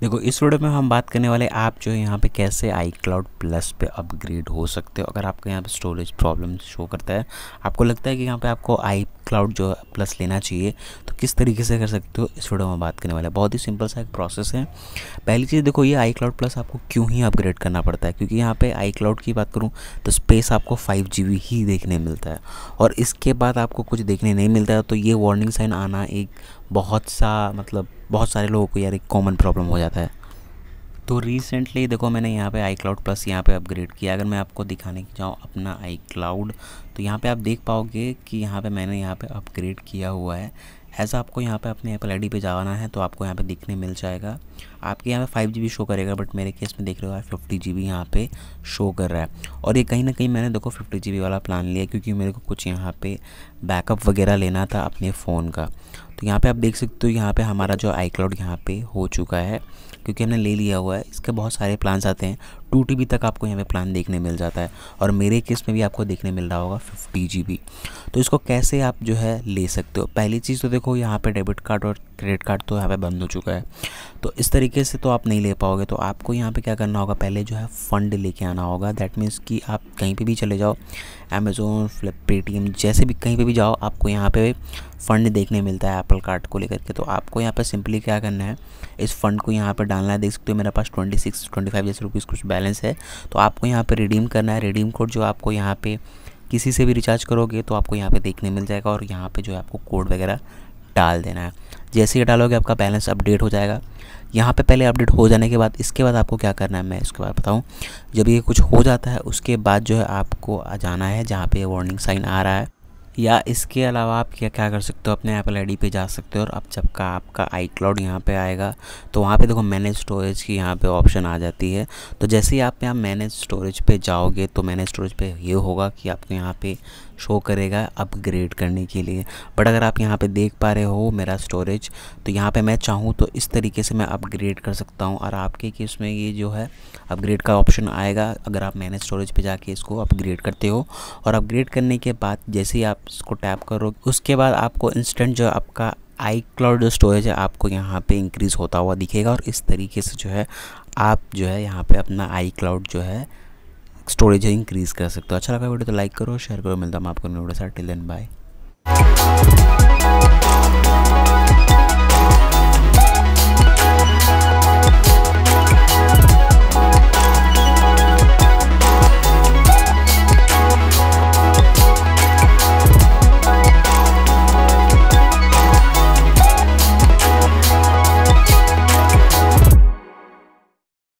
देखो इस वीडियो में हम बात करने वाले ऐप जो है यहाँ पे कैसे आई क्लाउड प्लस पे अपग्रेड हो सकते हो अगर आपको यहाँ पे स्टोरेज प्रॉब्लम शो करता है आपको लगता है कि यहाँ पे आपको आई क्लाउड जो है प्लस लेना चाहिए तो किस तरीके से कर सकते हो इस वीडियो में बात करने वाले बहुत ही सिंपल सा एक प्रोसेस है पहली चीज़ देखो ये आई क्लाउड प्लस आपको क्यों ही अपग्रेड करना पड़ता है क्योंकि यहाँ पर आई क्लाउड की बात करूँ तो स्पेस आपको फाइव ही देखने मिलता है और इसके बाद आपको कुछ देखने नहीं मिलता है तो ये वार्निंग साइन आना एक बहुत सा मतलब बहुत सारे लोगों को यार एक कॉमन प्रॉब्लम हो जाता है तो रिसेंटली देखो मैंने यहाँ पे आई क्लाउड प्लस यहाँ पे अपग्रेड किया अगर मैं आपको दिखाने की जाऊँ अपना आई क्लाउड तो यहाँ पे आप देख पाओगे कि यहाँ पे मैंने यहाँ पे अपग्रेड किया हुआ है ऐसा आपको यहाँ पे अपने एप्पल आई पे जाना है तो आपको यहाँ पे दिखने मिल जाएगा आपके यहाँ पे फाइव जी शो करेगा बट मेरे केस में देख रहे हो आप फिफ्टी जी बी यहाँ पर शो कर रहा है और ये कहीं ना कहीं मैंने देखो फिफ्टी जी वाला प्लान लिया क्योंकि मेरे को कुछ यहाँ पे बैकअप वगैरह लेना था अपने फ़ोन का तो यहाँ पे आप देख सकते हो यहाँ पे हमारा जो आई क्लाउड यहाँ पे हो चुका है क्योंकि हमने ले लिया हुआ है इसके बहुत सारे प्लान्स आते हैं टू टी तक आपको यहाँ पे प्लान देखने मिल जाता है और मेरे केस में भी आपको देखने मिल रहा होगा फिफ्टी जी तो इसको कैसे आप जो है ले सकते हो पहली चीज़ तो देखो यहाँ पे डेबिट कार्ड और क्रेडिट कार्ड तो यहाँ पे बंद हो चुका है तो इस तरीके से तो आप नहीं ले पाओगे तो आपको यहाँ पर क्या करना होगा पहले जो है फ़ंड लेके आना होगा दैट मीन्स कि आप कहीं पर भी चले जाओ अमेज़ोन फ्लिप पेटीएम जैसे भी कहीं पर भी जाओ आपको यहाँ पर फ़ंड देखने मिलता है एप्पल कार्ड को लेकर के तो आपको यहाँ पर सिंपली क्या करना है इस फंड को यहाँ पर डालना है देख सकते हो मेरे पास ट्वेंटी सिक्स ट्वेंटी फाइव जैसे रुपीज़ कुछ बैलेंस है तो आपको यहाँ पर रिडीम करना है रिडीम कोड जो आपको यहाँ पर किसी से भी रिचार्ज करोगे तो आपको यहाँ पर देखने मिल जाएगा और यहाँ पर जो है आपको कोड वगैरह डाल देना है जैसे ही डालोगे आपका बैलेंस अपडेट हो जाएगा यहाँ पे पहले अपडेट हो जाने के बाद इसके बाद आपको क्या करना है मैं इसके बाद बताऊँ जब ये कुछ हो जाता है उसके बाद जो है आपको जाना है जहाँ पे वार्निंग साइन आ रहा है या इसके अलावा आप क्या क्या कर सकते हो अपने एप्पल डी पे जा सकते हो और अब जब का आपका आई क्लाउड यहाँ पर आएगा तो वहाँ पे देखो मैनेज स्टोरेज की यहाँ पे ऑप्शन आ जाती है तो जैसे ही आप यहाँ मैनेज स्टोरेज पे जाओगे तो मैनेज स्टोरेज पे ये होगा कि आपको यहाँ पे शो करेगा अपग्रेड करने के लिए बट अगर आप यहाँ पे देख पा रहे हो मेरा स्टोरेज तो यहाँ पे मैं चाहूँ तो इस तरीके से मैं अपग्रेड कर सकता हूँ और आपके केस में ये जो है अपग्रेड का ऑप्शन आएगा अगर आप मैनेज स्टोरेज पे जाके इसको अपग्रेड करते हो और अपग्रेड करने के बाद जैसे ही आप इसको टैप करो उसके बाद आपको इंस्टेंट जो आपका आई क्लाउड जो स्टोरेज है आपको यहाँ पे इंक्रीज़ होता हुआ दिखेगा और इस तरीके से जो है आप जो है यहाँ पे अपना आई क्लाउड जो है स्टोरेज इंक्रीज़ कर सकते हो अच्छा लगा वीडियो तो लाइक करो शेयर करो मिलता हूँ आपको साथ टिल देन बाय